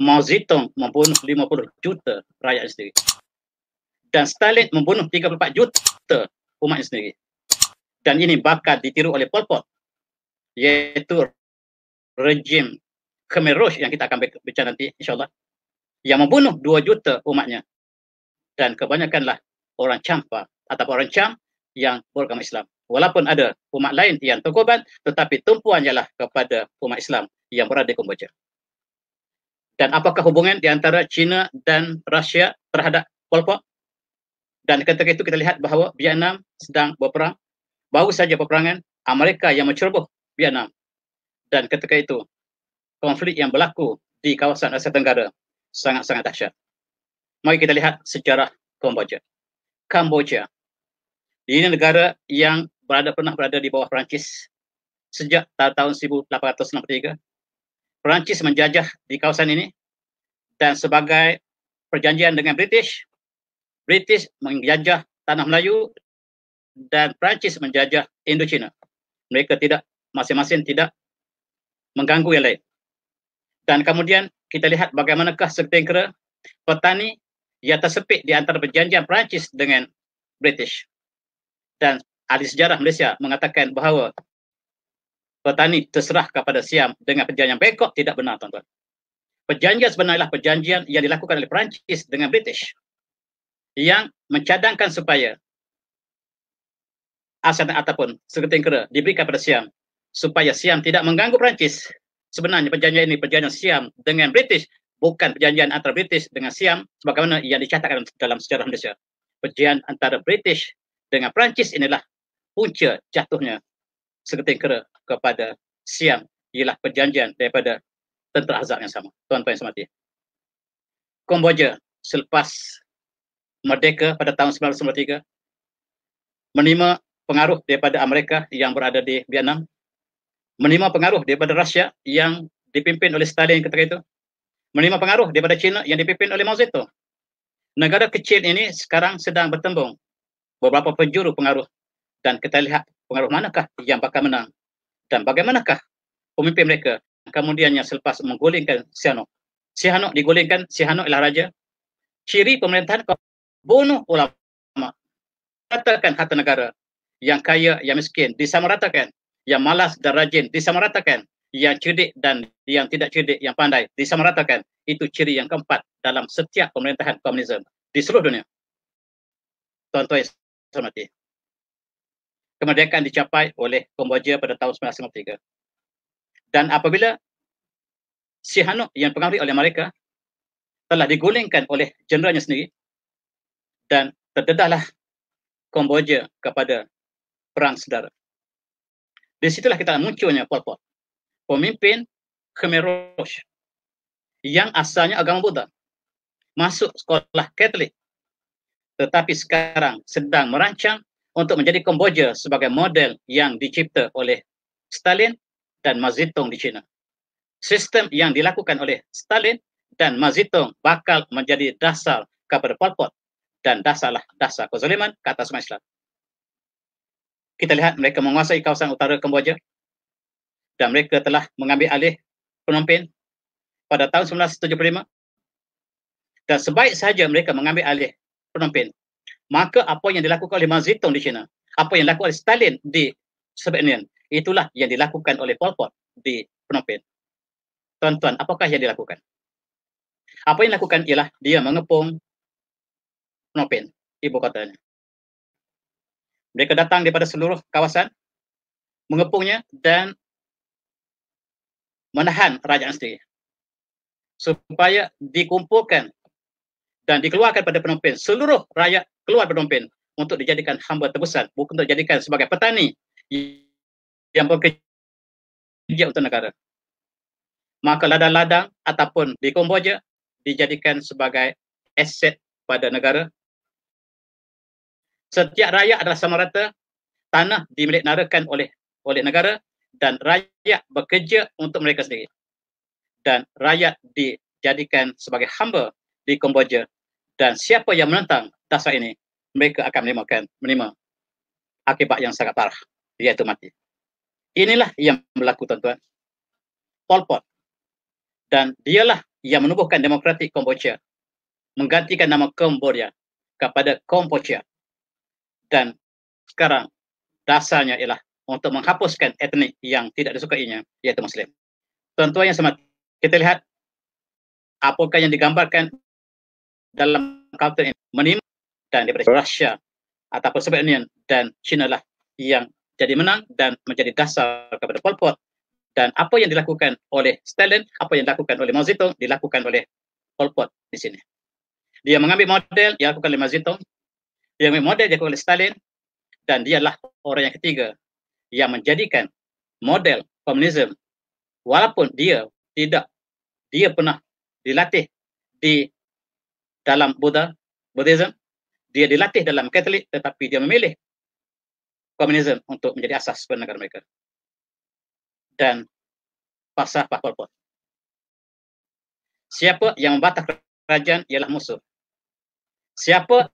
Mao Zedong membunuh 50 juta rakyat sendiri. Dan Stalin membunuh 34 juta umat sendiri. Dan ini bakal ditiru oleh Pol Pot. Iaitu rejim Khmer Rouge yang kita akan bicara nanti insyaAllah. Yang membunuh 2 juta umatnya. Dan kebanyakanlah orang campa atau orang camp yang beragama Islam. Walaupun ada umat lain yang terkorban tetapi tumpuan ialah kepada umat Islam yang berada di Kumbaca dan apakah hubungan di antara China dan Rusia terhadap Pol Pot? Dan ketika itu kita lihat bahawa Vietnam sedang berperang. Baru saja peperangan Amerika yang menceroboh Vietnam. Dan ketika itu konflik yang berlaku di kawasan Asia Tenggara sangat-sangat dahsyat. Mari kita lihat sejarah Kamboja. Kamboja. Ini negara yang berada pernah berada di bawah Perancis sejak tahun 1863. Perancis menjajah di kawasan ini dan sebagai perjanjian dengan British. British menjajah tanah Melayu dan Perancis menjajah Indochina. Mereka tidak masing-masing tidak mengganggu yang lain. Dan kemudian kita lihat bagaimanakah sekutengkera petani yang tersepit di antara perjanjian Perancis dengan British. Dan ahli sejarah Malaysia mengatakan bahawa petani terserah kepada Siam dengan perjanjian Bangkok tidak benar tuan-tuan perjanjian sebenarnya adalah perjanjian yang dilakukan oleh Perancis dengan British yang mencadangkan supaya Asean ataupun Sekretari Negara diberikan pada Siam supaya Siam tidak mengganggu Perancis. Sebenarnya perjanjian ini perjanjian Siam dengan British bukan perjanjian antara British dengan Siam sebagaimana yang dicatatkan dalam sejarah Malaysia. Perjanjian antara British dengan Perancis inilah punca jatuhnya Sekretari Negara kepada Siam ialah perjanjian daripada tentera azab yang sama. Tuan-tuan yang semati. Kamboja selepas merdeka pada tahun 1993 menerima pengaruh daripada Amerika yang berada di Vietnam, menerima pengaruh daripada Rusia yang dipimpin oleh Stalin ketika itu, menerima pengaruh daripada China yang dipimpin oleh Mao Zedong. Negara kecil ini sekarang sedang bertembung beberapa penjuru pengaruh dan kita lihat pengaruh manakah yang bakal menang dan bagaimanakah pemimpin mereka kemudiannya selepas menggulingkan Sihanouk. Sihanouk digulingkan, Sihanouk ialah raja. Ciri pemerintahan kau bunuh ulama. Ratakan harta negara. Yang kaya, yang miskin, disamaratakan. Yang malas dan rajin, disamaratakan. Yang cerdik dan yang tidak cerdik, yang pandai, disamaratakan. Itu ciri yang keempat dalam setiap pemerintahan komunisme di seluruh dunia. Tuan-tuan yang saya hormati. Kemerdekaan dicapai oleh Kamboja pada tahun 1953. Dan apabila si Hanuk yang pengaruhi oleh mereka telah digulingkan oleh jeneralnya sendiri dan terdedahlah Kamboja kepada perang saudara. Di situlah kita munculnya Pol Pot. Pemimpin Khmer Rouge yang asalnya agama Buddha masuk sekolah Katolik tetapi sekarang sedang merancang untuk menjadi Kamboja sebagai model yang dicipta oleh Stalin dan Mao Zedong di China. Sistem yang dilakukan oleh Stalin dan Mao Zedong bakal menjadi dasar kepada Pol Pot dan dasarlah dasar kezaliman ke atas Malaysia. Kita lihat mereka menguasai kawasan utara Kemboja dan mereka telah mengambil alih Phnom pada tahun 1975 dan sebaik sahaja mereka mengambil alih Phnom maka apa yang dilakukan oleh Mao Zedong di China apa yang dilakukan oleh Stalin di sebab sebenarnya itulah yang dilakukan oleh Pol Pot di Phnom Penh. Tuan-tuan, apakah yang dilakukan? Apa yang dilakukan ialah dia mengepung Phnom Penh, ibu kotanya. Mereka datang daripada seluruh kawasan, mengepungnya dan menahan kerajaan sendiri supaya dikumpulkan dan dikeluarkan pada penumpin seluruh rakyat keluar penumpin untuk dijadikan hamba tebusan bukan untuk dijadikan sebagai petani yang bekerja untuk negara. Maka ladang-ladang ataupun di Kamboja dijadikan sebagai aset pada negara. Setiap rakyat adalah sama rata tanah dimiliknarakan oleh oleh negara dan rakyat bekerja untuk mereka sendiri. Dan rakyat dijadikan sebagai hamba di Kamboja. dan siapa yang menentang dasar ini mereka akan menerima menerima akibat yang sangat parah itu mati. Inilah yang berlaku tuan-tuan. Pol Pot. Dan dialah yang menubuhkan demokratik Kamboja Menggantikan nama Kombodia kepada Kombocia. Dan sekarang dasarnya ialah untuk menghapuskan etnik yang tidak disukainya iaitu Muslim. Tuan-tuan yang semati, kita lihat apakah yang digambarkan dalam kaptur ini menimbulkan dan daripada Rusia ataupun Soviet Union dan China lah yang jadi menang dan menjadi dasar kepada Pol Pot. Dan apa yang dilakukan oleh Stalin, apa yang dilakukan oleh Mao Zedong, dilakukan oleh Pol Pot di sini. Dia mengambil model yang dilakukan oleh Mao Zedong, dia mengambil model yang dilakukan oleh Stalin, dan dialah orang yang ketiga yang menjadikan model komunisme walaupun dia tidak dia pernah dilatih di dalam Buddha Buddhism dia dilatih dalam Katolik tetapi dia memilih komunisme untuk menjadi asas bernegara mereka. Dan pasal Pol Pot. Siapa yang membatah kerajaan ialah musuh. Siapa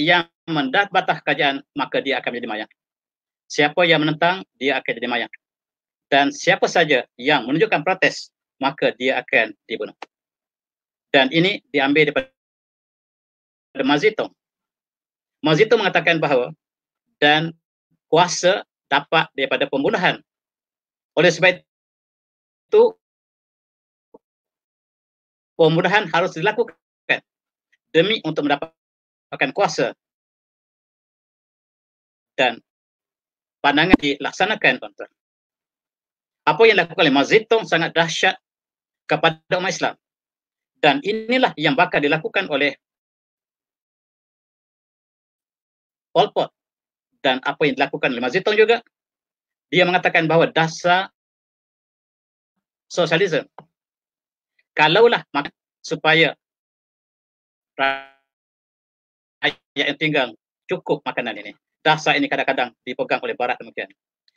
yang mendatbatah kerajaan maka dia akan menjadi mayat. Siapa yang menentang dia akan jadi mayat. Dan siapa saja yang menunjukkan protes maka dia akan dibunuh. Dan ini diambil daripada Mazito. Mazito mengatakan bahawa dan kuasa dapat daripada pembunuhan. Oleh sebab itu, pembunuhan harus dilakukan demi untuk mendapatkan kuasa dan pandangan dilaksanakan. tuan Apa yang dilakukan oleh Mazitong sangat dahsyat kepada umat Islam. Dan inilah yang bakal dilakukan oleh Pol Pot dan apa yang dilakukan oleh Mao juga. Dia mengatakan bahawa dasar sosialisme. Kalaulah supaya rakyat yang tinggal cukup makanan ini. Dasar ini kadang-kadang dipegang oleh barat demikian.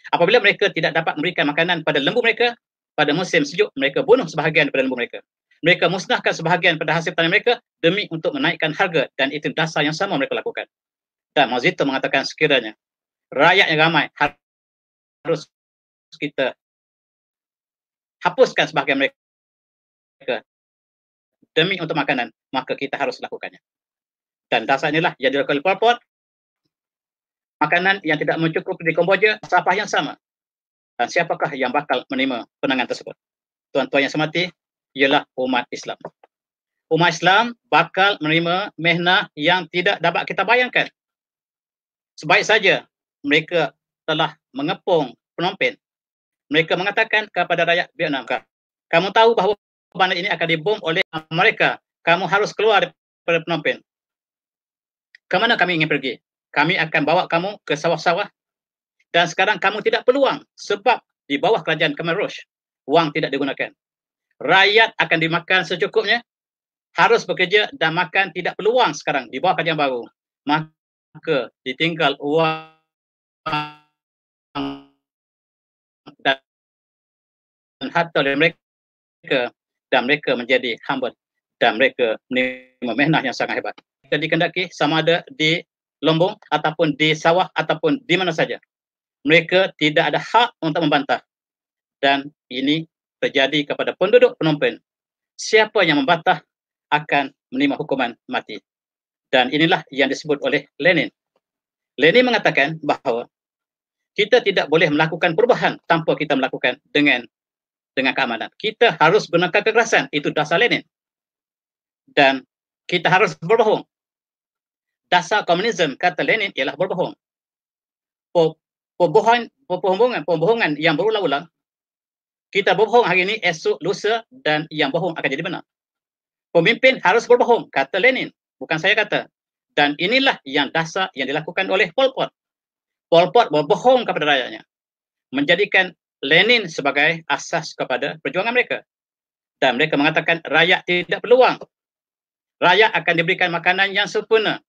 Apabila mereka tidak dapat memberikan makanan pada lembu mereka, pada musim sejuk mereka bunuh sebahagian daripada lembu mereka. Mereka musnahkan sebahagian pada hasil tanah mereka demi untuk menaikkan harga dan itu dasar yang sama mereka lakukan kita Mazito mengatakan sekiranya rakyat yang ramai harus kita hapuskan sebahagian mereka demi untuk makanan maka kita harus lakukannya dan dasar inilah yang dilakukan oleh Pol makanan yang tidak mencukupi di Komboja siapa yang sama dan siapakah yang bakal menerima penangan tersebut tuan-tuan yang semati ialah umat Islam umat Islam bakal menerima mehna yang tidak dapat kita bayangkan Sebaik saja mereka telah mengepung Phnom Penh. Mereka mengatakan kepada rakyat Vietnam, kamu tahu bahawa bandar ini akan dibom oleh mereka. Kamu harus keluar daripada Phnom Penh. Kemana kami ingin pergi? Kami akan bawa kamu ke sawah-sawah. Dan sekarang kamu tidak peluang sebab di bawah kerajaan Khmer Rouge, wang tidak digunakan. Rakyat akan dimakan secukupnya, harus bekerja dan makan tidak peluang sekarang di bawah kerajaan baru. Maka ke ditinggal uang dan harta oleh mereka dan mereka menjadi hamba dan mereka menerima mehnah yang sangat hebat. Kita dikendaki sama ada di lombong ataupun di sawah ataupun di mana saja. Mereka tidak ada hak untuk membantah. Dan ini terjadi kepada penduduk penumpen. Siapa yang membantah akan menerima hukuman mati. Dan inilah yang disebut oleh Lenin. Lenin mengatakan bahawa kita tidak boleh melakukan perubahan tanpa kita melakukan dengan dengan keamanan. Kita harus gunakan kekerasan. Itu dasar Lenin. Dan kita harus berbohong. Dasar komunisme kata Lenin ialah berbohong. Pembohongan, pembohongan, pembohongan yang berulang-ulang. Kita berbohong hari ini, esok, lusa dan yang bohong akan jadi benar. Pemimpin harus berbohong, kata Lenin bukan saya kata dan inilah yang dasar yang dilakukan oleh Pol Pot Pol Pot berbohong kepada rakyatnya menjadikan Lenin sebagai asas kepada perjuangan mereka dan mereka mengatakan rakyat tidak peluang rakyat akan diberikan makanan yang sempurna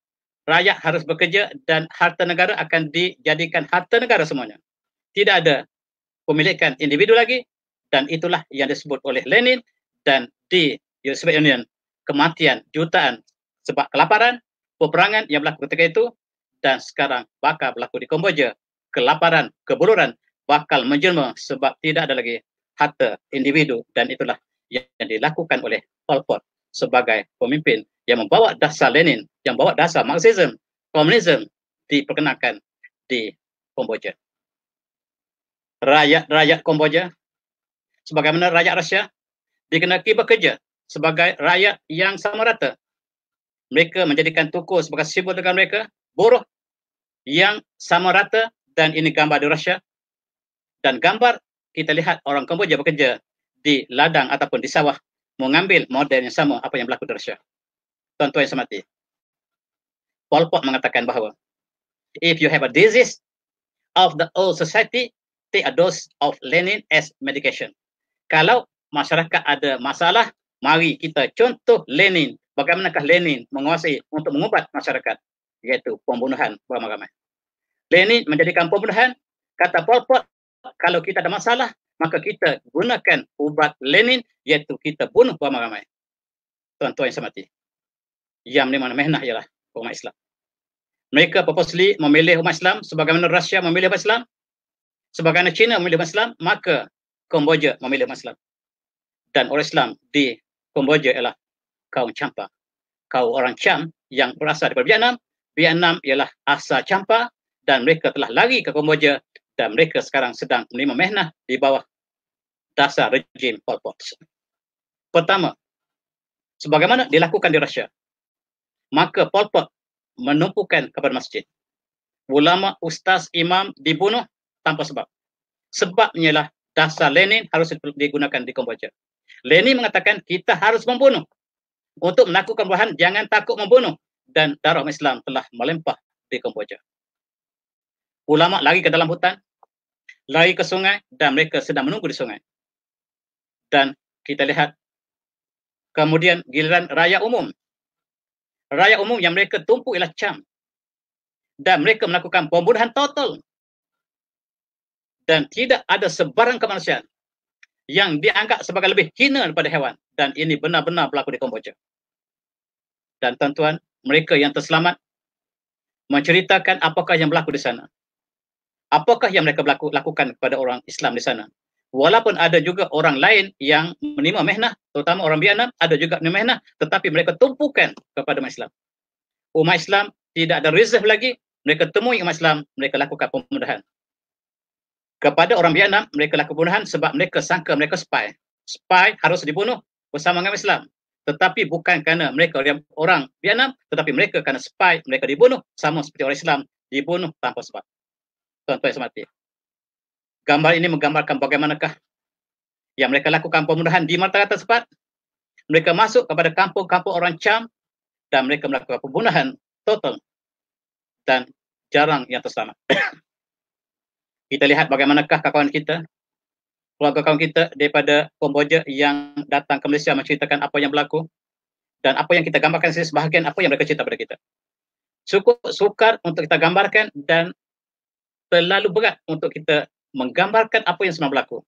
rakyat harus bekerja dan harta negara akan dijadikan harta negara semuanya tidak ada pemilikan individu lagi dan itulah yang disebut oleh Lenin dan di Soviet Union kematian jutaan sebab kelaparan, peperangan yang berlaku ketika itu dan sekarang bakal berlaku di Kamboja. Kelaparan, keburuan bakal menjelma sebab tidak ada lagi harta individu dan itulah yang dilakukan oleh Pol Pot sebagai pemimpin yang membawa dasar Lenin, yang membawa dasar Marxism, Komunisme diperkenalkan di Kamboja. Rakyat-rakyat Kamboja, sebagaimana rakyat Rusia, dikenaki bekerja sebagai rakyat yang sama rata mereka menjadikan toko sebagai simbol dengan mereka buruh yang sama rata dan ini gambar di Rusia dan gambar kita lihat orang Kamboja bekerja di ladang ataupun di sawah mengambil model yang sama apa yang berlaku di Rusia tuan-tuan yang semati Pol Pot mengatakan bahawa if you have a disease of the old society take a dose of Lenin as medication kalau masyarakat ada masalah mari kita contoh Lenin bagaimanakah Lenin menguasai untuk mengubat masyarakat iaitu pembunuhan ramai-ramai. Lenin menjadikan pembunuhan kata Pol Pot kalau kita ada masalah maka kita gunakan ubat Lenin iaitu kita bunuh ramai-ramai. Tuan-tuan yang semati. Yang ni mana mehnah ialah umat Islam. Mereka purposely memilih umat Islam sebagaimana Rusia memilih umat Islam. Sebagaimana China memilih umat Islam, maka Kamboja memilih umat Islam. Dan orang Islam di Kamboja ialah kau campa. Kau orang Cham yang berasal daripada Vietnam. Vietnam ialah asal campa dan mereka telah lari ke Kamboja dan mereka sekarang sedang menerima mehnah di bawah dasar rejim Pol Pot. Pertama, sebagaimana dilakukan di Rusia, maka Pol Pot menumpukan kepada masjid. Ulama ustaz imam dibunuh tanpa sebab. Sebabnya ialah dasar Lenin harus digunakan di Kamboja. Lenin mengatakan kita harus membunuh untuk melakukan perubahan jangan takut membunuh dan darah Islam telah melempah di Kamboja. Ulama lari ke dalam hutan, lari ke sungai dan mereka sedang menunggu di sungai. Dan kita lihat kemudian giliran raya umum. Raya umum yang mereka tumpu ialah cam. Dan mereka melakukan pembunuhan total. Dan tidak ada sebarang kemanusiaan yang dianggap sebagai lebih hina daripada hewan dan ini benar-benar berlaku di Kamboja. Dan tuan-tuan, mereka yang terselamat menceritakan apakah yang berlaku di sana. Apakah yang mereka berlaku, lakukan kepada orang Islam di sana. Walaupun ada juga orang lain yang menerima mehnah, terutama orang Vietnam, ada juga menerima mehnah, tetapi mereka tumpukan kepada umat Islam. Umat Islam tidak ada reserve lagi, mereka temui umat Islam, mereka lakukan pemudahan kepada orang Vietnam mereka lakukan pembunuhan sebab mereka sangka mereka spy. Spy harus dibunuh bersama dengan Islam. Tetapi bukan kerana mereka orang Vietnam tetapi mereka kerana spy mereka dibunuh sama seperti orang Islam dibunuh tanpa sebab. Tuan-tuan semati. Gambar ini menggambarkan bagaimanakah yang mereka lakukan pembunuhan di mata rata sepat. mereka masuk kepada kampung-kampung orang Cham dan mereka melakukan pembunuhan total dan jarang yang terselamat. kita lihat bagaimanakah kawan kita keluarga kawan kita daripada Komboja yang datang ke Malaysia menceritakan apa yang berlaku dan apa yang kita gambarkan sini sebahagian apa yang mereka cerita pada kita cukup sukar untuk kita gambarkan dan terlalu berat untuk kita menggambarkan apa yang sebenarnya berlaku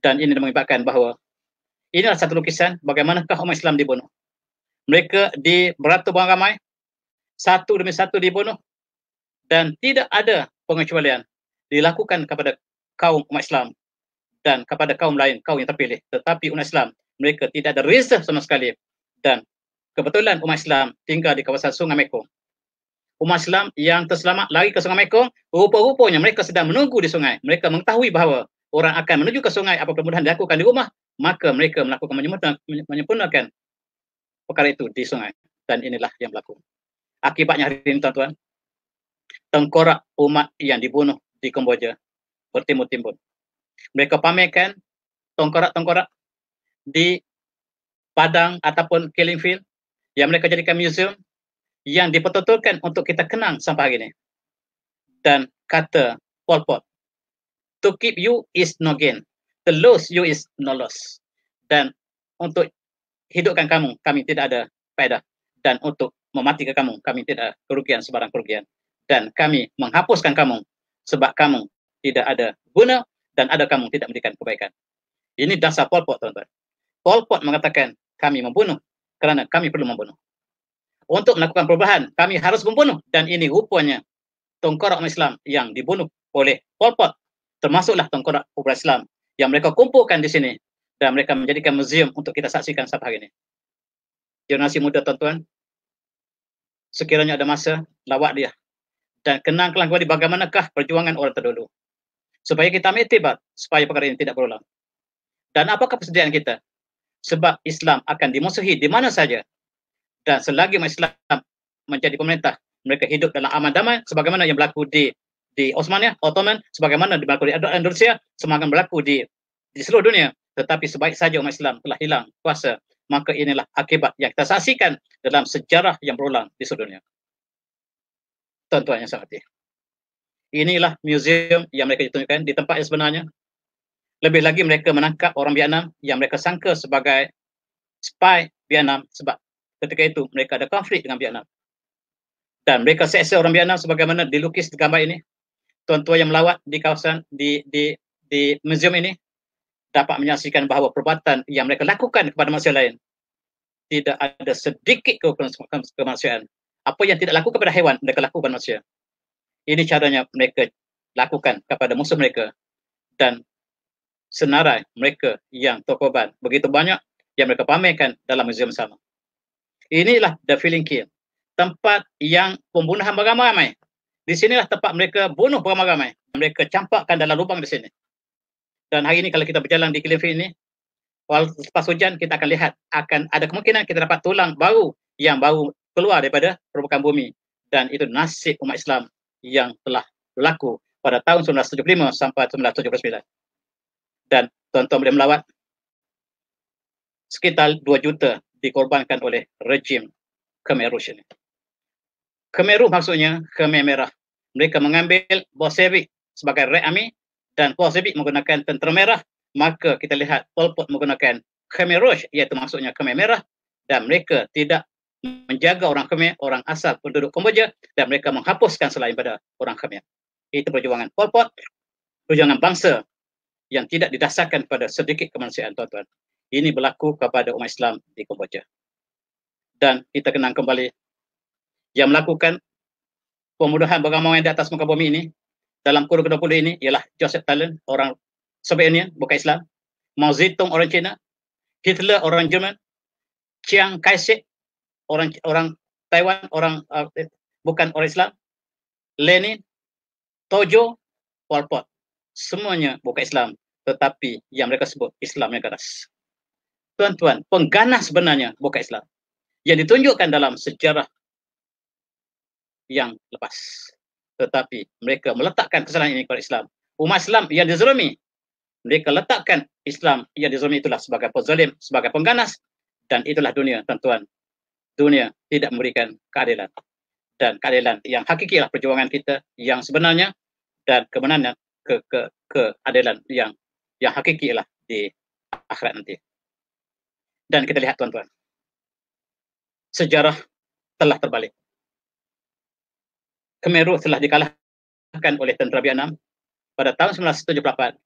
dan ini mengibatkan bahawa inilah satu lukisan bagaimanakah umat Islam dibunuh mereka di beratus orang ramai satu demi satu dibunuh dan tidak ada pengecualian dilakukan kepada kaum umat Islam dan kepada kaum lain, kaum yang terpilih. Tetapi umat Islam, mereka tidak ada reserve sama sekali. Dan kebetulan umat Islam tinggal di kawasan Sungai Mekong. Umat Islam yang terselamat lari ke Sungai Mekong, rupa-rupanya mereka sedang menunggu di sungai. Mereka mengetahui bahawa orang akan menuju ke sungai apa kemudahan dilakukan di rumah, maka mereka melakukan menyempurnakan perkara itu di sungai. Dan inilah yang berlaku. Akibatnya hari ini, tuan-tuan, tengkorak umat yang dibunuh di Kemboja bertimbun-timbun. Mereka pamerkan tongkorak-tongkorak di padang ataupun killing field yang mereka jadikan museum yang dipertutulkan untuk kita kenang sampai hari ini. Dan kata Pol Pot, to keep you is no gain, to lose you is no loss. Dan untuk hidupkan kamu, kami tidak ada faedah. Dan untuk mematikan kamu, kami tidak kerugian, sebarang kerugian. Dan kami menghapuskan kamu sebab kamu tidak ada guna dan ada kamu tidak memberikan kebaikan. Ini dasar Pol Pot, tuan-tuan. Pol Pot mengatakan kami membunuh kerana kami perlu membunuh. Untuk melakukan perubahan, kami harus membunuh. Dan ini rupanya tongkorak Islam yang dibunuh oleh Pol Pot. Termasuklah tongkorak Pol Islam yang mereka kumpulkan di sini dan mereka menjadikan museum untuk kita saksikan sampai hari ini. Generasi muda, tuan-tuan. Sekiranya ada masa, lawat dia dan kenangkan kembali bagaimanakah perjuangan orang terdulu. Supaya kita ambil tibat supaya perkara ini tidak berulang. Dan apakah persediaan kita? Sebab Islam akan dimusuhi di mana saja. Dan selagi Islam menjadi pemerintah, mereka hidup dalam aman damai sebagaimana yang berlaku di di Osmania, Ottoman, sebagaimana berlaku di Rusia semakan berlaku di di seluruh dunia. Tetapi sebaik saja umat Islam telah hilang kuasa, maka inilah akibat yang kita saksikan dalam sejarah yang berulang di seluruh dunia tuan-tuan yang saya hati. Inilah museum yang mereka tunjukkan di tempat yang sebenarnya. Lebih lagi mereka menangkap orang Vietnam yang mereka sangka sebagai spy Vietnam sebab ketika itu mereka ada konflik dengan Vietnam. Dan mereka seksa orang Vietnam sebagaimana dilukis di gambar ini. Tuan-tuan yang melawat di kawasan di di di museum ini dapat menyaksikan bahawa perbuatan yang mereka lakukan kepada manusia lain tidak ada sedikit kemanusiaan apa yang tidak laku kepada haiwan mereka lakukan manusia ini caranya mereka lakukan kepada musuh mereka dan senarai mereka yang terkorban begitu banyak yang mereka pamerkan dalam museum sama inilah the feeling kill tempat yang pembunuhan beramai-ramai di sinilah tempat mereka bunuh beramai-ramai mereka campakkan dalam lubang di sini dan hari ini kalau kita berjalan di Kilifi ini walaupun lepas hujan kita akan lihat akan ada kemungkinan kita dapat tulang baru yang baru keluar daripada permukaan bumi dan itu nasib umat Islam yang telah berlaku pada tahun 1975 sampai 1979. Dan tuan-tuan boleh melawat sekitar 2 juta dikorbankan oleh rejim Khmer Rouge ini. Khmer maksudnya Khmer Merah. Mereka mengambil Bolshevik sebagai Red Army dan Bolshevik menggunakan tentera merah. Maka kita lihat Pol Pot menggunakan Khmer Rouge iaitu maksudnya Khmer Merah dan mereka tidak menjaga orang Khmer, orang asal penduduk Kemboja dan mereka menghapuskan selain pada orang Khmer. Itu perjuangan Pol Pot, perjuangan bangsa yang tidak didasarkan pada sedikit kemanusiaan tuan-tuan. Ini berlaku kepada umat Islam di Kemboja. Dan kita kenang kembali yang melakukan pemuduhan beramai-ramai di atas muka bumi ini dalam kurun ke-20 ini ialah Joseph Stalin orang Soviet Union bukan Islam, Mao Zedong orang China, Hitler orang Jerman, Chiang Kai-shek orang orang Taiwan orang uh, eh, bukan orang Islam Lenin Tojo Pol Pot semuanya bukan Islam tetapi yang mereka sebut Islam yang keras tuan-tuan pengganas sebenarnya bukan Islam yang ditunjukkan dalam sejarah yang lepas tetapi mereka meletakkan kesalahan ini kepada Islam umat Islam yang dizalimi mereka letakkan Islam yang dizalimi itulah sebagai pezalim sebagai pengganas dan itulah dunia tuan-tuan dunia tidak memberikan keadilan dan keadilan yang hakiki lah perjuangan kita yang sebenarnya dan kebenarannya ke ke keadilan yang yang hakiki lah di akhirat nanti dan kita lihat tuan-tuan sejarah telah terbalik Kemeru telah dikalahkan oleh tentera Vietnam pada tahun 1978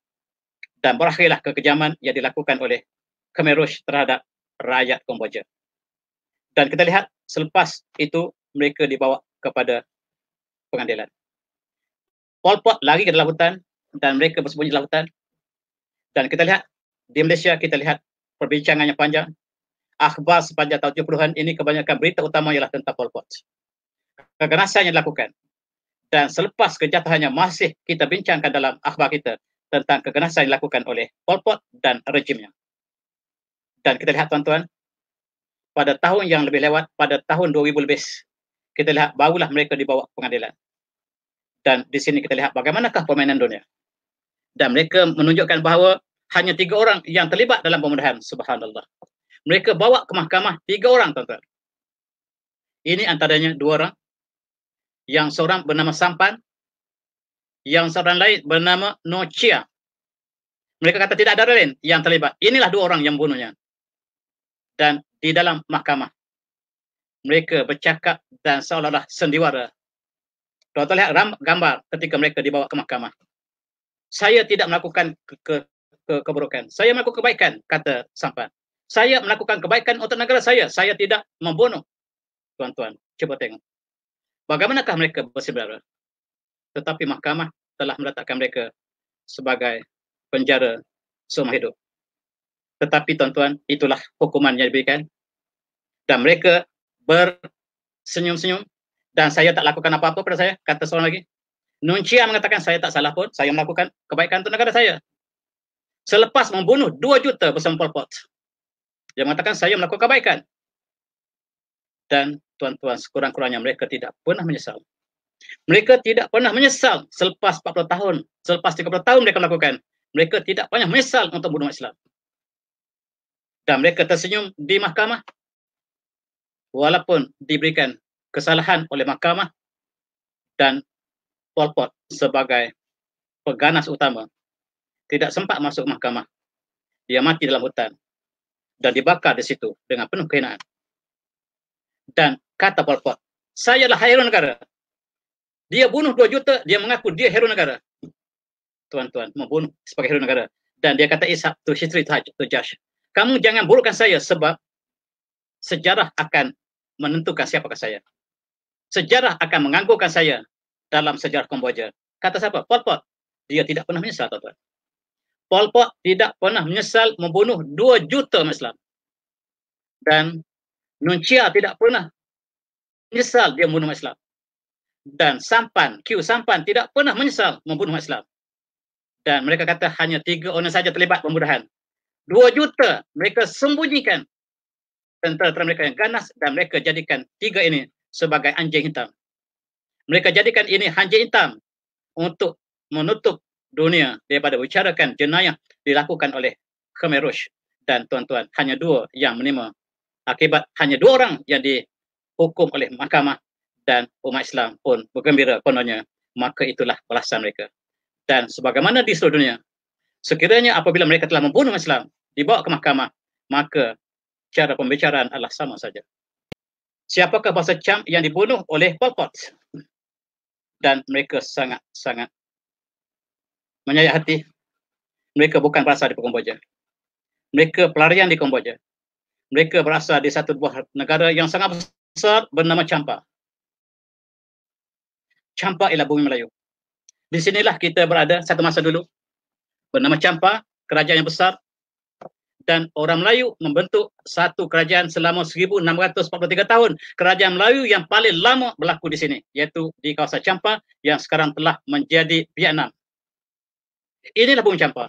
dan berakhirlah kekejaman yang dilakukan oleh Khmer terhadap rakyat Kamboja dan kita lihat selepas itu mereka dibawa kepada pengadilan. Pol Pot lari ke dalam hutan dan mereka bersembunyi dalam hutan. Dan kita lihat di Malaysia kita lihat perbincangan yang panjang. Akhbar sepanjang tahun 70-an ini kebanyakan berita utama ialah tentang Pol Pot. Keganasan yang dilakukan. Dan selepas kejatuhannya masih kita bincangkan dalam akhbar kita tentang keganasan yang dilakukan oleh Pol Pot dan rejimnya. Dan kita lihat tuan-tuan, pada tahun yang lebih lewat pada tahun 2000 lebih kita lihat barulah mereka dibawa ke pengadilan dan di sini kita lihat bagaimanakah permainan dunia dan mereka menunjukkan bahawa hanya tiga orang yang terlibat dalam pembunuhan subhanallah mereka bawa ke mahkamah tiga orang tuan-tuan ini antaranya dua orang yang seorang bernama Sampan yang seorang lain bernama Nochia mereka kata tidak ada lain yang terlibat inilah dua orang yang bunuhnya dan di dalam mahkamah. Mereka bercakap dan seolah-olah sendiwara. Tuan-tuan lihat gambar ketika mereka dibawa ke mahkamah. Saya tidak melakukan ke, ke, ke keburukan. Saya melakukan kebaikan, kata Sampan. Saya melakukan kebaikan untuk negara saya. Saya tidak membunuh. Tuan-tuan, cuba tengok. Bagaimanakah mereka bersebenar? Tetapi mahkamah telah meletakkan mereka sebagai penjara seumur hidup tetapi tuan-tuan itulah hukuman yang diberikan dan mereka bersenyum-senyum dan saya tak lakukan apa-apa pada saya kata seorang lagi Nunchia mengatakan saya tak salah pun saya melakukan kebaikan untuk negara saya selepas membunuh 2 juta bersama Pol Pot dia mengatakan saya melakukan kebaikan dan tuan-tuan sekurang-kurangnya mereka tidak pernah menyesal mereka tidak pernah menyesal selepas 40 tahun selepas 30 tahun mereka melakukan mereka tidak pernah menyesal untuk bunuh Islam dan mereka tersenyum di mahkamah walaupun diberikan kesalahan oleh mahkamah dan Pol Pot sebagai peganas utama tidak sempat masuk mahkamah. Dia mati dalam hutan dan dibakar di situ dengan penuh kehinaan. Dan kata Pol Pot, saya adalah hero negara. Dia bunuh 2 juta, dia mengaku dia hero negara. Tuan-tuan, membunuh sebagai hero negara. Dan dia kata, Ishak to history tu judge kamu jangan burukkan saya sebab sejarah akan menentukan siapakah saya. Sejarah akan menganggurkan saya dalam sejarah Kamboja. Kata siapa? Pol Pot. Dia tidak pernah menyesal, tuan-tuan. Pol Pot tidak pernah menyesal membunuh 2 juta Islam. Dan Nun Chia tidak pernah menyesal dia membunuh Islam. Dan Sampan, Q Sampan tidak pernah menyesal membunuh Islam. Dan mereka kata hanya tiga orang saja terlibat pembunuhan. Dua juta mereka sembunyikan tentera-tentera mereka yang ganas dan mereka jadikan tiga ini sebagai anjing hitam. Mereka jadikan ini anjing hitam untuk menutup dunia daripada bicarakan jenayah dilakukan oleh Khmer dan tuan-tuan hanya dua yang menerima akibat hanya dua orang yang dihukum oleh mahkamah dan umat Islam pun bergembira kononnya maka itulah balasan mereka dan sebagaimana di seluruh dunia sekiranya apabila mereka telah membunuh Islam dibawa ke mahkamah, maka cara pembicaraan adalah sama saja. Siapakah bahasa Cham yang dibunuh oleh Pol Pot? Dan mereka sangat-sangat menyayat hati. Mereka bukan berasal di Kamboja. Mereka pelarian di Kamboja. Mereka berasal di satu buah negara yang sangat besar bernama Champa. Champa ialah bumi Melayu. Di sinilah kita berada satu masa dulu. Bernama Champa, kerajaan yang besar dan orang Melayu membentuk satu kerajaan selama 1643 tahun. Kerajaan Melayu yang paling lama berlaku di sini iaitu di kawasan Champa yang sekarang telah menjadi Vietnam. Inilah Bumi Champa.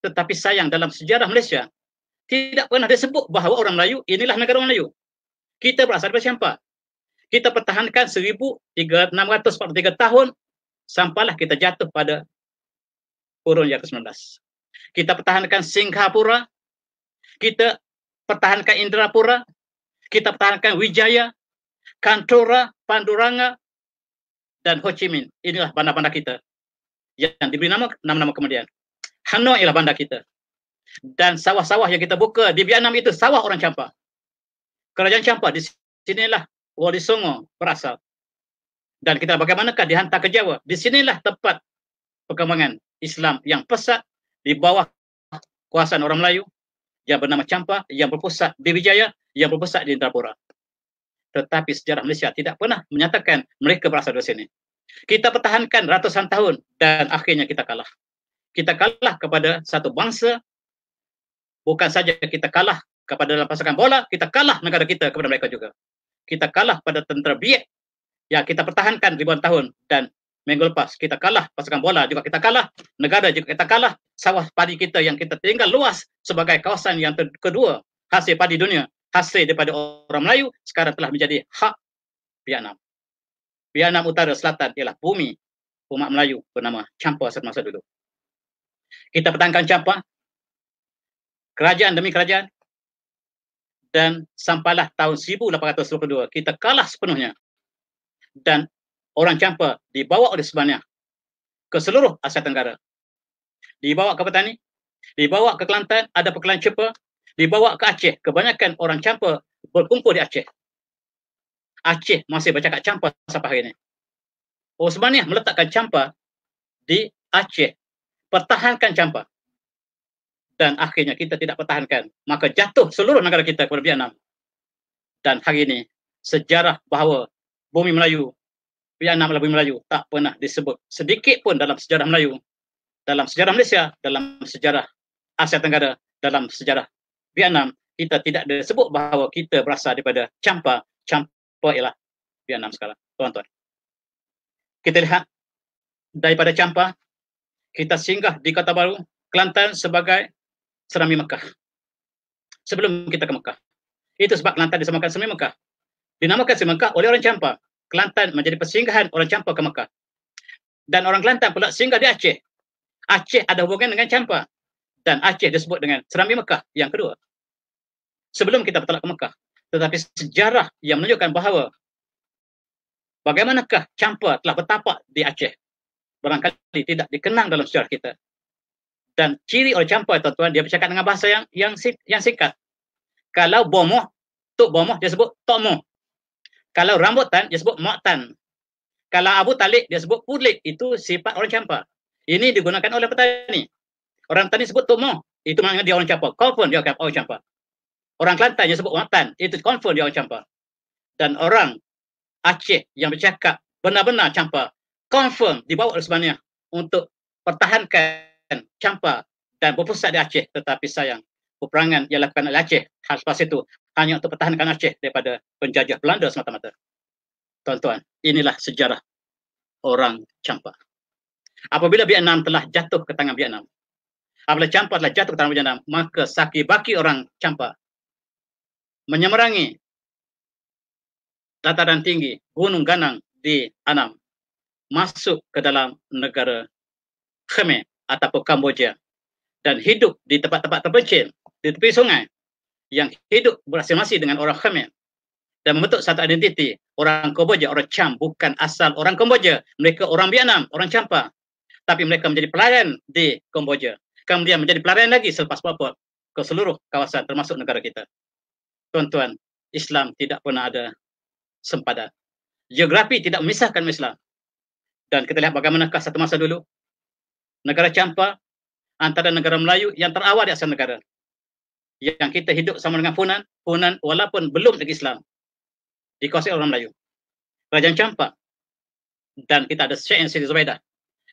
Tetapi sayang dalam sejarah Malaysia tidak pernah disebut bahawa orang Melayu inilah negara orang Melayu. Kita berasal daripada Champa. Kita pertahankan 1643 tahun sampailah kita jatuh pada kurun yang ke-19 kita pertahankan Singapura, kita pertahankan Indrapura, kita pertahankan Wijaya, Kantora, Panduranga, dan Ho Chi Minh. Inilah bandar-bandar kita yang diberi nama nama-nama kemudian. Hanoi ialah bandar kita. Dan sawah-sawah yang kita buka di Vietnam itu sawah orang Champa. Kerajaan Champa di sinilah Wali Songo berasal. Dan kita bagaimanakah dihantar ke Jawa? Di sinilah tempat perkembangan Islam yang pesat di bawah kuasa orang Melayu yang bernama Champa, yang berpusat di Wijaya, yang berpusat di Indrapura. Tetapi sejarah Malaysia tidak pernah menyatakan mereka berasal dari sini. Kita pertahankan ratusan tahun dan akhirnya kita kalah. Kita kalah kepada satu bangsa. Bukan saja kita kalah kepada dalam pasukan bola, kita kalah negara kita kepada mereka juga. Kita kalah pada tentera Biak yang kita pertahankan ribuan tahun dan minggu lepas kita kalah pasukan bola juga kita kalah negara juga kita kalah sawah padi kita yang kita tinggal luas sebagai kawasan yang kedua hasil padi dunia hasil daripada orang Melayu sekarang telah menjadi hak Vietnam Vietnam utara selatan ialah bumi umat Melayu bernama Champa semasa dulu kita pertahankan Champa kerajaan demi kerajaan dan sampailah tahun 1822 kita kalah sepenuhnya dan orang Champa dibawa oleh sebenarnya ke seluruh Asia Tenggara. Dibawa ke Petani, dibawa ke Kelantan, ada pekelan Champa, dibawa ke Aceh. Kebanyakan orang Champa berkumpul di Aceh. Aceh masih bercakap Champa sampai hari ini. Orang oh, Osmaniyah meletakkan Champa di Aceh. Pertahankan Champa. Dan akhirnya kita tidak pertahankan. Maka jatuh seluruh negara kita kepada Vietnam. Dan hari ini sejarah bahawa bumi Melayu pilihan anak lebih Melayu tak pernah disebut sedikit pun dalam sejarah Melayu, dalam sejarah Malaysia, dalam sejarah Asia Tenggara, dalam sejarah Vietnam, kita tidak disebut bahawa kita berasal daripada Champa. Champa ialah Vietnam sekarang. Tuan-tuan. Kita lihat daripada Champa, kita singgah di Kota Baru, Kelantan sebagai Serami Mekah. Sebelum kita ke Mekah. Itu sebab Kelantan disamakan Serami Mekah. Dinamakan Serami Mekah oleh orang Champa. Kelantan menjadi persinggahan orang campur ke Mekah. Dan orang Kelantan pula singgah di Aceh. Aceh ada hubungan dengan campur Dan Aceh disebut dengan Serambi Mekah yang kedua. Sebelum kita bertolak ke Mekah. Tetapi sejarah yang menunjukkan bahawa bagaimanakah campur telah bertapak di Aceh. Barangkali tidak dikenang dalam sejarah kita. Dan ciri orang campur tuan-tuan, dia bercakap dengan bahasa yang yang, yang singkat. Kalau bomoh, Tok Bomoh dia sebut tomoh. Kalau rambutan, dia sebut mu'tan. Kalau abu talik, dia sebut pulik. Itu sifat orang campa. Ini digunakan oleh petani. Orang petani sebut tumuh. Itu maknanya dia orang campa. Confirm dia orang campa. Orang Kelantan dia sebut mu'tan. Itu confirm dia orang campa. Dan orang Aceh yang bercakap benar-benar campa, Confirm dibawa oleh sebenarnya untuk pertahankan campa dan berpusat di Aceh. Tetapi sayang, peperangan yang lakukan oleh Aceh. Hal itu, hanya untuk pertahankan Aceh daripada penjajah Belanda semata-mata. Tuan-tuan, inilah sejarah orang Champa. Apabila Vietnam telah jatuh ke tangan Vietnam, apabila Champa telah jatuh ke tangan Vietnam, maka saki baki orang Champa menyemerangi dataran tinggi Gunung Ganang di Anam masuk ke dalam negara Khmer ataupun Kamboja dan hidup di tempat-tempat terpencil di tepi sungai yang hidup berasimasi dengan orang Khmer dan membentuk satu identiti orang Kamboja, orang Cham bukan asal orang Kamboja. Mereka orang Vietnam, orang Champa. Tapi mereka menjadi pelayan di Kamboja. Kemudian menjadi pelayan lagi selepas apa ke seluruh kawasan termasuk negara kita. Tuan-tuan, Islam tidak pernah ada sempada. Geografi tidak memisahkan Islam. Dan kita lihat bagaimanakah satu masa dulu negara Champa antara negara Melayu yang terawal di asal negara yang kita hidup sama dengan punan, punan walaupun belum lagi Islam. Dikuasai orang Melayu. Raja Campak. Dan kita ada Syekh Siti Zubaidah.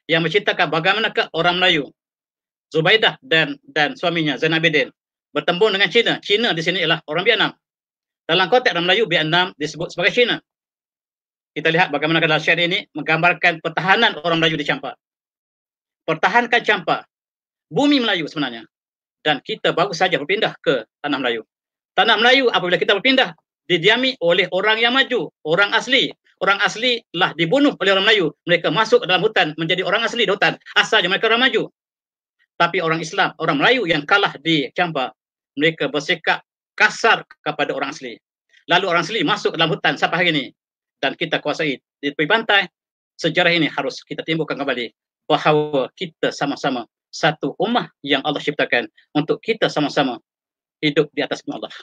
Yang menceritakan bagaimanakah orang Melayu. Zubaidah dan dan suaminya Zain Abidin. Bertembung dengan Cina. Cina di sini ialah orang Vietnam. Dalam konteks orang Melayu, Vietnam disebut sebagai Cina. Kita lihat bagaimana dalam syair ini menggambarkan pertahanan orang Melayu di Campa, Pertahankan Campa, Bumi Melayu sebenarnya dan kita baru saja berpindah ke tanah Melayu. Tanah Melayu apabila kita berpindah didiami oleh orang yang maju, orang asli. Orang asli lah dibunuh oleh orang Melayu. Mereka masuk dalam hutan menjadi orang asli di hutan. Asalnya mereka orang maju. Tapi orang Islam, orang Melayu yang kalah di Campa, mereka bersikap kasar kepada orang asli. Lalu orang asli masuk dalam hutan sampai hari ini. Dan kita kuasai di tepi pantai. Sejarah ini harus kita timbulkan kembali bahawa kita sama-sama satu ummah yang Allah ciptakan untuk kita sama-sama hidup di atas Allah.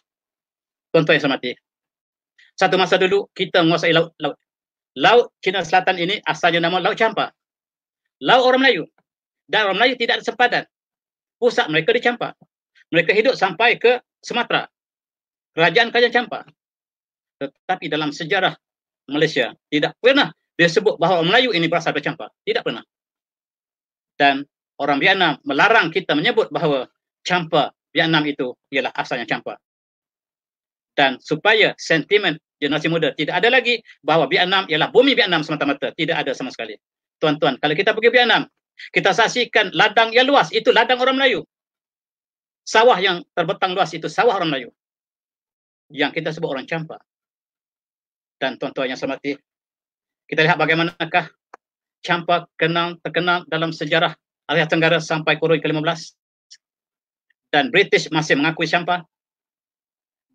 Tuan-tuan yang saya mati. Satu masa dulu kita menguasai laut. Laut, laut China Selatan ini asalnya nama Laut Campa. Laut orang Melayu. Dan orang Melayu tidak ada sempadan. Pusat mereka di Campa. Mereka hidup sampai ke Sumatera. Kerajaan Kerajaan Campa. Tetapi dalam sejarah Malaysia tidak pernah disebut bahawa Melayu ini berasal dari Campa. Tidak pernah. Dan orang Vietnam melarang kita menyebut bahawa campa Vietnam itu ialah asalnya campa. Dan supaya sentimen generasi muda tidak ada lagi bahawa Vietnam ialah bumi Vietnam semata-mata. Tidak ada sama sekali. Tuan-tuan, kalau kita pergi Vietnam, kita saksikan ladang yang luas, itu ladang orang Melayu. Sawah yang terbetang luas, itu sawah orang Melayu. Yang kita sebut orang campa. Dan tuan-tuan yang selamat kita lihat bagaimanakah campa kenal terkenal dalam sejarah Asia Tenggara sampai kurun ke-15 dan British masih mengakui Champa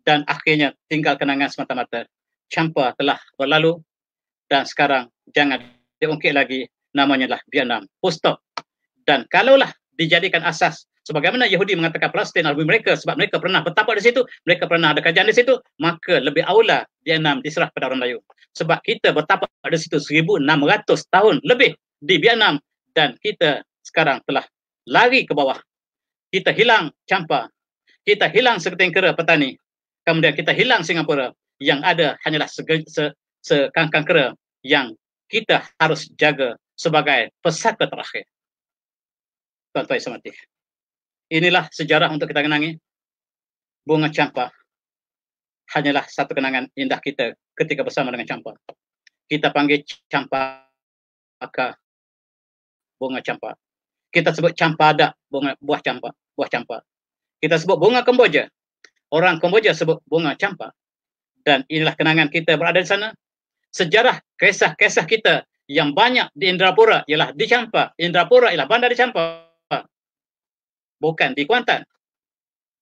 dan akhirnya tinggal kenangan semata-mata Champa telah berlalu dan sekarang jangan diungkit lagi namanya lah Vietnam Pustok dan kalaulah dijadikan asas sebagaimana Yahudi mengatakan Palestin albi mereka sebab mereka pernah bertapak di situ mereka pernah ada kerajaan di situ maka lebih aula Vietnam diserah pada orang Melayu sebab kita bertapak di situ 1600 tahun lebih di Vietnam dan kita sekarang telah lari ke bawah. Kita hilang campa. Kita hilang sekutengkera petani. Kemudian kita hilang Singapura. Yang ada hanyalah sekangkang kera yang kita harus jaga sebagai pesaka terakhir. Tuan-tuan yang semati. Inilah sejarah untuk kita kenangi. Bunga campa hanyalah satu kenangan indah kita ketika bersama dengan campa. Kita panggil campa akar bunga campa kita sebut campa ada bunga buah campa buah campa kita sebut bunga kemboja orang kemboja sebut bunga campa dan inilah kenangan kita berada di sana sejarah kisah-kisah kita yang banyak di Indrapura ialah di campa. Indrapura ialah bandar di campa. Bukan di Kuantan.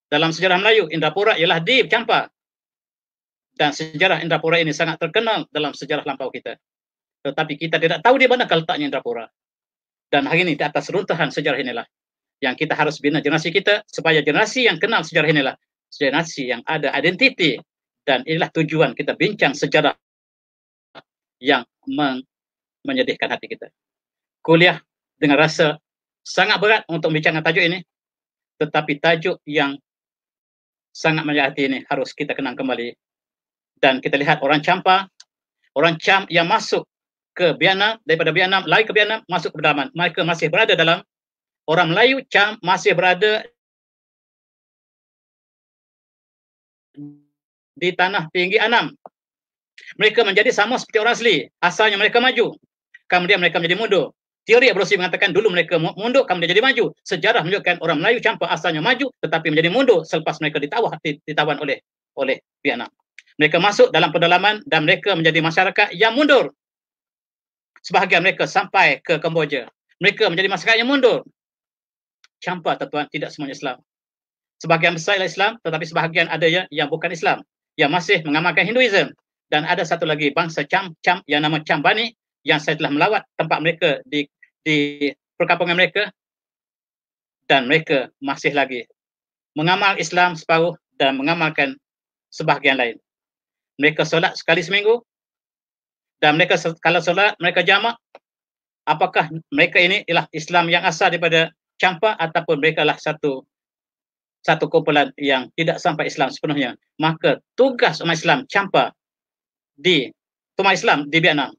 Dalam sejarah Melayu, Indrapura ialah di campa. Dan sejarah Indrapura ini sangat terkenal dalam sejarah lampau kita. Tetapi kita tidak tahu di mana letaknya Indrapura. Dan hari ini di atas runtuhan sejarah inilah yang kita harus bina generasi kita supaya generasi yang kenal sejarah inilah generasi yang ada identiti dan inilah tujuan kita bincang sejarah yang men- menyedihkan hati kita. Kuliah dengan rasa sangat berat untuk bincangkan tajuk ini tetapi tajuk yang sangat hati ini harus kita kenang kembali dan kita lihat orang campa, orang camp yang masuk ke Biana daripada Biana lari ke Biana masuk ke pedalaman mereka masih berada dalam orang Melayu Cham masih berada di tanah tinggi Anam mereka menjadi sama seperti orang asli asalnya mereka maju kemudian mereka menjadi mundur Teori evolusi mengatakan dulu mereka mundur, kemudian jadi maju. Sejarah menunjukkan orang Melayu campur asalnya maju tetapi menjadi mundur selepas mereka ditawah, ditawan oleh oleh Biana Mereka masuk dalam pedalaman dan mereka menjadi masyarakat yang mundur sebahagian mereka sampai ke Kamboja, Mereka menjadi masyarakat yang mundur. Campa tuan-tuan, tidak semuanya Islam. Sebahagian besar ialah Islam, tetapi sebahagian ada yang bukan Islam. Yang masih mengamalkan Hinduism. Dan ada satu lagi bangsa Cham, Cham yang nama Chambani yang saya telah melawat tempat mereka di, di perkampungan mereka. Dan mereka masih lagi mengamal Islam separuh dan mengamalkan sebahagian lain. Mereka solat sekali seminggu, dan mereka kalau solat mereka jamak apakah mereka ini ialah Islam yang asal daripada campak ataupun mereka lah satu satu kumpulan yang tidak sampai Islam sepenuhnya maka tugas umat Islam campak di umat Islam di Vietnam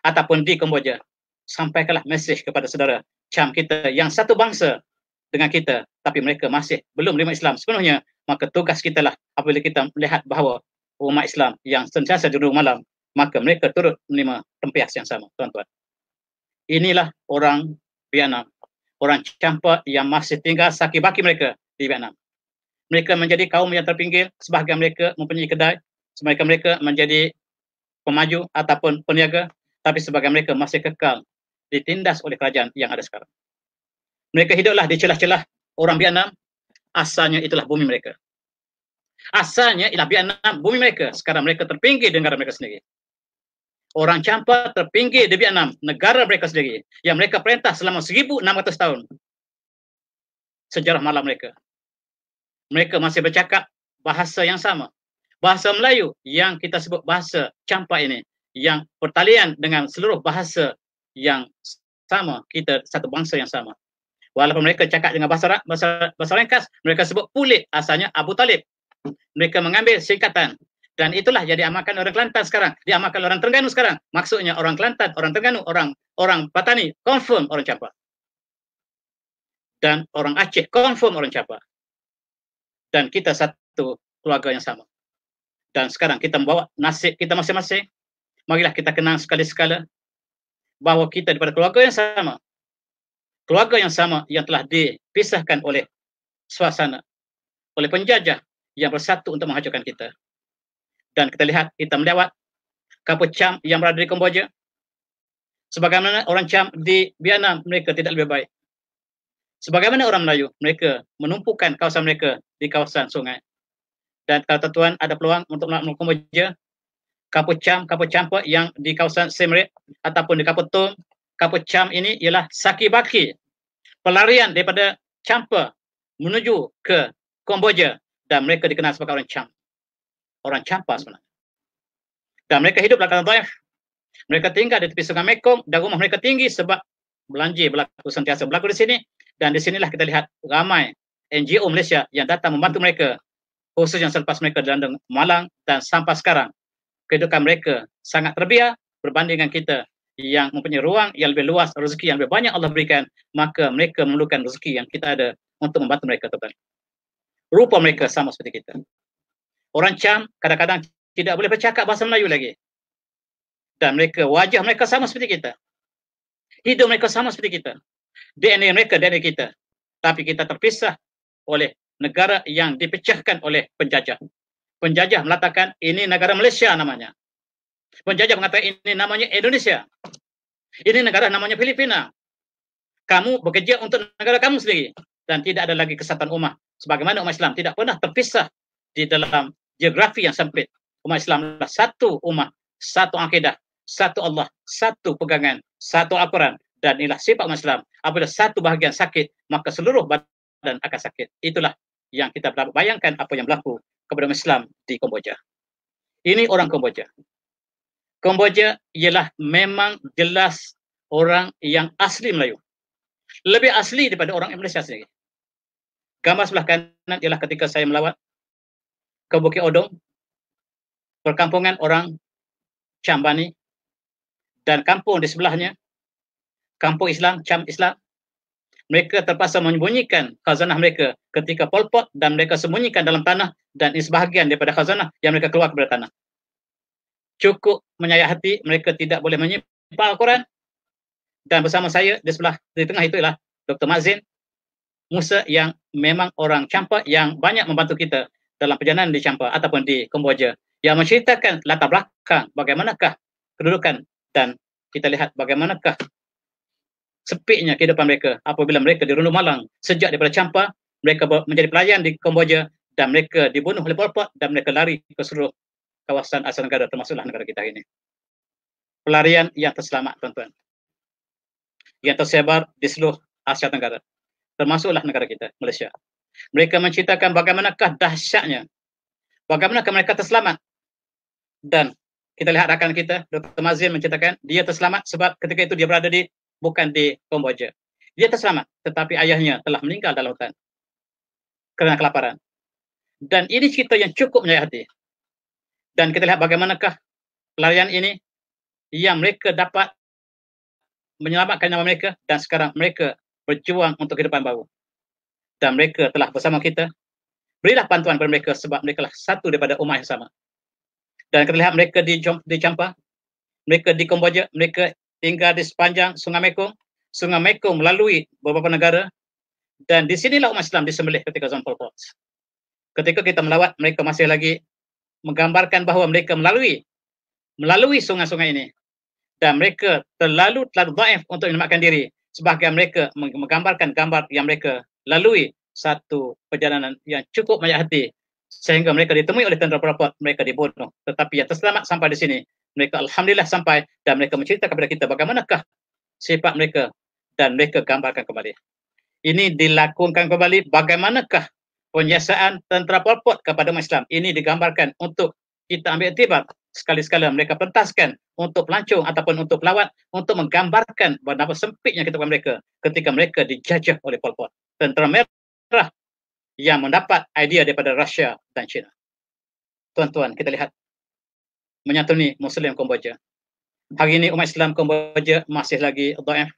ataupun di Kemboja sampaikanlah mesej kepada saudara camp kita yang satu bangsa dengan kita tapi mereka masih belum terima Islam sepenuhnya maka tugas kita lah apabila kita melihat bahawa umat Islam yang sentiasa di malam maka mereka turut menerima tempias yang sama tuan-tuan inilah orang Vietnam orang campur yang masih tinggal saki baki mereka di Vietnam mereka menjadi kaum yang terpinggir sebahagian mereka mempunyai kedai sebahagian mereka menjadi pemaju ataupun peniaga tapi sebahagian mereka masih kekal ditindas oleh kerajaan yang ada sekarang mereka hiduplah di celah-celah orang Vietnam asalnya itulah bumi mereka Asalnya ialah Vietnam, bumi mereka. Sekarang mereka terpinggir dengan negara mereka sendiri orang campa terpinggir di Vietnam, negara mereka sendiri yang mereka perintah selama 1600 tahun. Sejarah malam mereka. Mereka masih bercakap bahasa yang sama. Bahasa Melayu yang kita sebut bahasa campa ini yang pertalian dengan seluruh bahasa yang sama kita satu bangsa yang sama. Walaupun mereka cakap dengan bahasa bahasa, bahasa ringkas, mereka sebut pulit asalnya Abu Talib. Mereka mengambil singkatan dan itulah jadi amakan orang Kelantan sekarang diamakan orang Terengganu sekarang maksudnya orang Kelantan orang Terengganu orang orang Patani confirm orang Capa dan orang Aceh confirm orang Capa dan kita satu keluarga yang sama dan sekarang kita membawa nasib kita masing-masing marilah kita kenang sekali-sekala bahawa kita daripada keluarga yang sama keluarga yang sama yang telah dipisahkan oleh suasana oleh penjajah yang bersatu untuk menghancurkan kita dan kita lihat kita melewat kapal Cham yang berada di Kemboja. Sebagaimana orang Cham di Vietnam, mereka tidak lebih baik. Sebagaimana orang Melayu, mereka menumpukan kawasan mereka di kawasan sungai. Dan kalau tuan ada peluang untuk melakukan Kemboja, kapal Cham, kapal Champa yang di kawasan Semerit ataupun di kapal Tom, kapal Cham ini ialah saki baki pelarian daripada Champa menuju ke Kemboja dan mereka dikenal sebagai orang Cham orang campas sebenarnya. Dan mereka hidup dalam taif. Mereka tinggal di tepi sungai Mekong dan rumah mereka tinggi sebab belanja berlaku sentiasa berlaku di sini. Dan di sinilah kita lihat ramai NGO Malaysia yang datang membantu mereka khususnya selepas mereka dilanda malang dan sampai sekarang kehidupan mereka sangat terbiar berbanding dengan kita yang mempunyai ruang yang lebih luas, rezeki yang lebih banyak Allah berikan, maka mereka memerlukan rezeki yang kita ada untuk membantu mereka. Tuan. Rupa mereka sama seperti kita orang cam kadang-kadang tidak boleh bercakap bahasa Melayu lagi. Dan mereka, wajah mereka sama seperti kita. Hidup mereka sama seperti kita. DNA mereka, DNA kita. Tapi kita terpisah oleh negara yang dipecahkan oleh penjajah. Penjajah melatakan ini negara Malaysia namanya. Penjajah mengatakan ini namanya Indonesia. Ini negara namanya Filipina. Kamu bekerja untuk negara kamu sendiri. Dan tidak ada lagi kesatuan umat. Sebagaimana umat Islam tidak pernah terpisah di dalam geografi yang sempit. Umat Islam adalah satu umat, satu akidah, satu Allah, satu pegangan, satu al Dan inilah sifat umat Islam. Apabila satu bahagian sakit, maka seluruh badan akan sakit. Itulah yang kita perlu bayangkan apa yang berlaku kepada umat Islam di Kamboja. Ini orang Kamboja. Kamboja ialah memang jelas orang yang asli Melayu. Lebih asli daripada orang Malaysia sendiri. Gambar sebelah kanan ialah ketika saya melawat ke Bukit Odong, perkampungan orang Cambani dan kampung di sebelahnya, kampung Islam, Cam Islam, mereka terpaksa menyembunyikan khazanah mereka ketika Pol Pot dan mereka sembunyikan dalam tanah dan ini sebahagian daripada khazanah yang mereka keluar kepada tanah. Cukup menyayat hati mereka tidak boleh menyimpan Al-Quran dan bersama saya di sebelah di tengah itu ialah Dr. Mazin Musa yang memang orang campak yang banyak membantu kita dalam perjalanan di Champa ataupun di Kemboja yang menceritakan latar belakang bagaimanakah kedudukan dan kita lihat bagaimanakah sepiknya kehidupan mereka apabila mereka di Rundu Malang sejak daripada Champa mereka menjadi pelayan di Kemboja dan mereka dibunuh oleh Pol dan mereka lari ke seluruh kawasan asal negara termasuklah negara kita ini. Pelarian yang terselamat tuan-tuan. Yang tersebar di seluruh Asia Tenggara termasuklah negara kita Malaysia mereka menceritakan bagaimanakah dahsyatnya bagaimanakah mereka terselamat dan kita lihat rakan kita Dr. Mazin menceritakan dia terselamat sebab ketika itu dia berada di bukan di Kamboja dia terselamat tetapi ayahnya telah meninggal dalam hutan kerana kelaparan dan ini cerita yang cukup menyayat hati dan kita lihat bagaimanakah pelarian ini yang mereka dapat menyelamatkan nama mereka dan sekarang mereka berjuang untuk kehidupan baru dan mereka telah bersama kita. Berilah bantuan kepada mereka sebab mereka lah satu daripada umat yang sama. Dan kita lihat mereka dicampa, mereka dikomboja, mereka tinggal di sepanjang Sungai Mekong. Sungai Mekong melalui beberapa negara dan di sinilah umat Islam disembelih ketika zaman Pol Pot. Ketika kita melawat, mereka masih lagi menggambarkan bahawa mereka melalui melalui sungai-sungai ini dan mereka terlalu terlalu daif untuk menyelamatkan diri sebahagian mereka menggambarkan gambar yang mereka lalui satu perjalanan yang cukup banyak hati sehingga mereka ditemui oleh tentera perapat mereka dibunuh tetapi yang terselamat sampai di sini mereka alhamdulillah sampai dan mereka menceritakan kepada kita bagaimanakah sifat mereka dan mereka gambarkan kembali ini dilakukan kembali bagaimanakah penyiasaan tentera Pol kepada umat Islam. Ini digambarkan untuk kita ambil tibat sekali-sekala mereka pentaskan untuk pelancong ataupun untuk pelawat untuk menggambarkan betapa sempitnya kita kepada mereka ketika mereka dijajah oleh Pol Pot tentera merah yang mendapat idea daripada Rusia dan China. Tuan-tuan, kita lihat menyatuni Muslim Kamboja. Hari ini umat Islam Kamboja masih lagi da'if.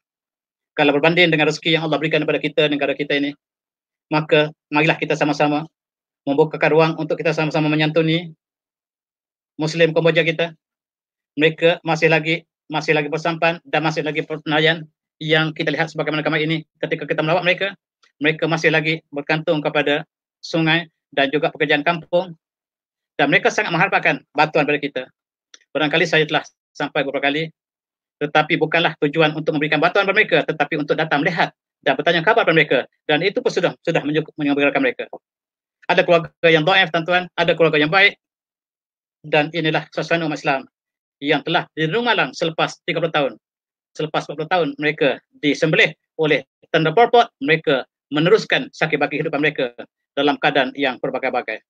Kalau berbanding dengan rezeki yang Allah berikan kepada kita, negara kita ini, maka marilah kita sama-sama membuka ruang untuk kita sama-sama menyantuni Muslim Kamboja kita. Mereka masih lagi masih lagi bersampan dan masih lagi pernayan yang kita lihat sebagaimana kami ini ketika kita melawat mereka, mereka masih lagi bergantung kepada sungai dan juga pekerjaan kampung dan mereka sangat mengharapkan bantuan pada kita. Barangkali saya telah sampai beberapa kali tetapi bukanlah tujuan untuk memberikan bantuan kepada mereka tetapi untuk datang melihat dan bertanya kabar kepada mereka dan itu pun sudah sudah menyebabkan mereka. Ada keluarga yang doaif tuan-tuan, ada keluarga yang baik dan inilah suasana umat Islam yang telah di dirung malam selepas 30 tahun. Selepas 40 tahun mereka disembelih oleh tanda porpot, mereka meneruskan sakit bagi kehidupan mereka dalam keadaan yang berbagai-bagai.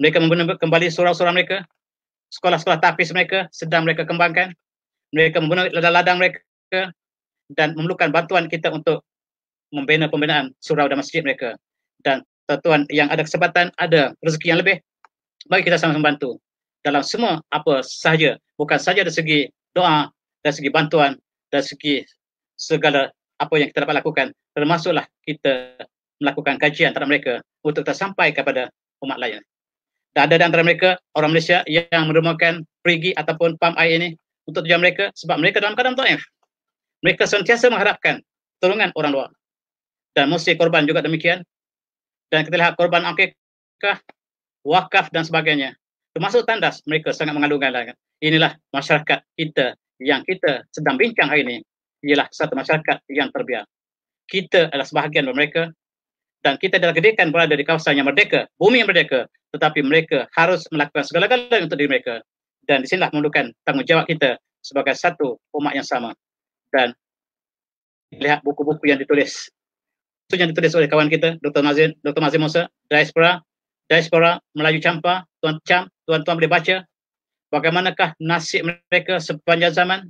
Mereka membina kembali surau-surau mereka, sekolah-sekolah tapis mereka sedang mereka kembangkan. Mereka membina ladang-ladang mereka dan memerlukan bantuan kita untuk membina pembinaan surau dan masjid mereka. Dan tuan yang ada kesempatan, ada rezeki yang lebih, bagi kita sama-sama bantu dalam semua apa sahaja, bukan saja dari segi doa, dari segi bantuan, dari segi segala apa yang kita dapat lakukan termasuklah kita melakukan kajian antara mereka untuk tersampai kepada umat lain. Dan ada di antara mereka orang Malaysia yang merumahkan perigi ataupun pam air ini untuk tujuan mereka sebab mereka dalam keadaan ta'if. Mereka sentiasa mengharapkan tolongan orang luar. Dan mesti korban juga demikian. Dan kita lihat korban akikah, wakaf dan sebagainya. Termasuk tandas mereka sangat mengandungkan. Inilah masyarakat kita yang kita sedang bincang hari ini ialah satu masyarakat yang terbiar. Kita adalah sebahagian dari mereka dan kita adalah gedekan berada di kawasan yang merdeka, bumi yang merdeka. Tetapi mereka harus melakukan segala-galanya untuk diri mereka. Dan di sinilah menunjukkan tanggungjawab kita sebagai satu umat yang sama. Dan lihat buku-buku yang ditulis. Itu yang ditulis oleh kawan kita, Dr. Mazin, Dr. Mazin Musa, Diaspora, Diaspora, Melayu Campa, Tuan Cam, Tuan-tuan boleh baca bagaimanakah nasib mereka sepanjang zaman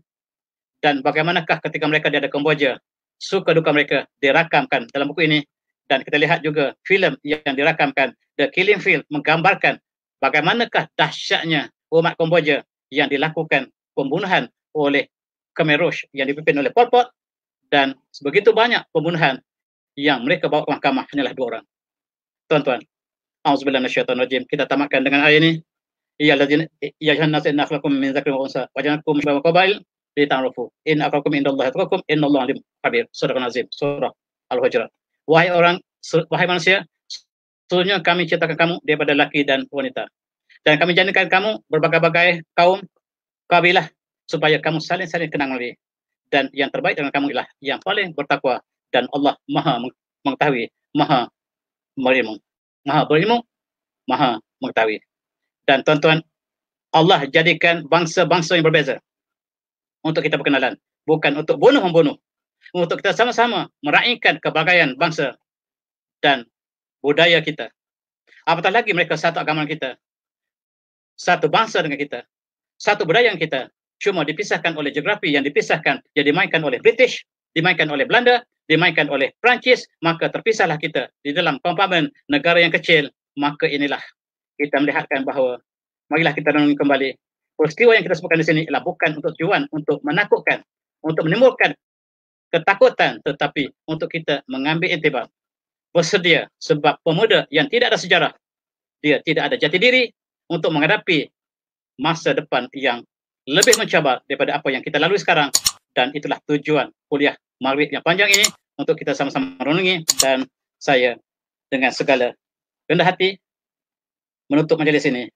dan bagaimanakah ketika mereka di ada Kemboja suka duka mereka dirakamkan dalam buku ini dan kita lihat juga filem yang dirakamkan The Killing Field menggambarkan bagaimanakah dahsyatnya umat Kemboja yang dilakukan pembunuhan oleh Khmer Rouge yang dipimpin oleh Pol Pot dan sebegitu banyak pembunuhan yang mereka bawa ke mahkamah hanyalah dua orang. Tuan-tuan, Auzubillah Nasyaitan Rajim. Kita tamatkan dengan ayat ini. Ya Allah, Ya Allah, Ya Allah, Ya Allah, Ya Allah, Ya Allah, Ya Allah, ditarufu in akakum indallahi taqakum innallaha alim khabir surah an-nazim surah al-hujurat wahai orang wahai manusia sesungguhnya kami ciptakan kamu daripada laki dan wanita dan kami jadikan kamu berbagai-bagai kaum kabilah supaya kamu saling-saling kenang lagi dan yang terbaik dengan kamu ialah yang paling bertakwa dan Allah maha mengetahui maha berilmu maha berilmu maha mengetahui dan tuan-tuan Allah jadikan bangsa-bangsa yang berbeza untuk kita berkenalan, bukan untuk bunuh membunuh. Untuk kita sama-sama meraihkan kebahagiaan bangsa dan budaya kita. Apatah lagi mereka satu agama kita, satu bangsa dengan kita, satu budaya yang kita cuma dipisahkan oleh geografi yang dipisahkan yang dimainkan oleh British, dimainkan oleh Belanda, dimainkan oleh Perancis, maka terpisahlah kita di dalam kompamen negara yang kecil, maka inilah kita melihatkan bahawa marilah kita renungi kembali peristiwa yang kita sebutkan di sini ialah bukan untuk tujuan untuk menakutkan, untuk menimbulkan ketakutan tetapi untuk kita mengambil intibar. Bersedia sebab pemuda yang tidak ada sejarah, dia tidak ada jati diri untuk menghadapi masa depan yang lebih mencabar daripada apa yang kita lalui sekarang dan itulah tujuan kuliah Marwik yang panjang ini untuk kita sama-sama merenungi dan saya dengan segala rendah hati menutup majlis ini